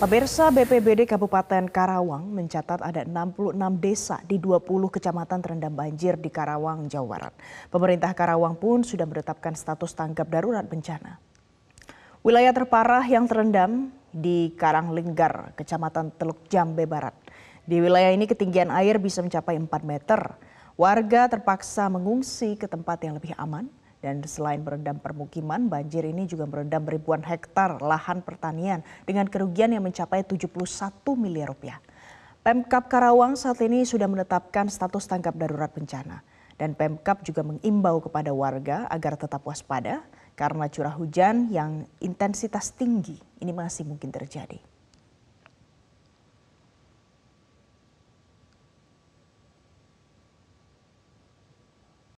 Pemirsa BPBD Kabupaten Karawang mencatat ada 66 desa di 20 kecamatan terendam banjir di Karawang, Jawa Barat. Pemerintah Karawang pun sudah menetapkan status tanggap darurat bencana. Wilayah terparah yang terendam di Karanglinggar, Kecamatan Teluk Jambe Barat. Di wilayah ini ketinggian air bisa mencapai 4 meter. Warga terpaksa mengungsi ke tempat yang lebih aman dan selain merendam permukiman, banjir ini juga merendam ribuan hektar lahan pertanian dengan kerugian yang mencapai 71 miliar rupiah. Pemkap Karawang saat ini sudah menetapkan status tanggap darurat bencana. Dan Pemkap juga mengimbau kepada warga agar tetap waspada karena curah hujan yang intensitas tinggi ini masih mungkin terjadi.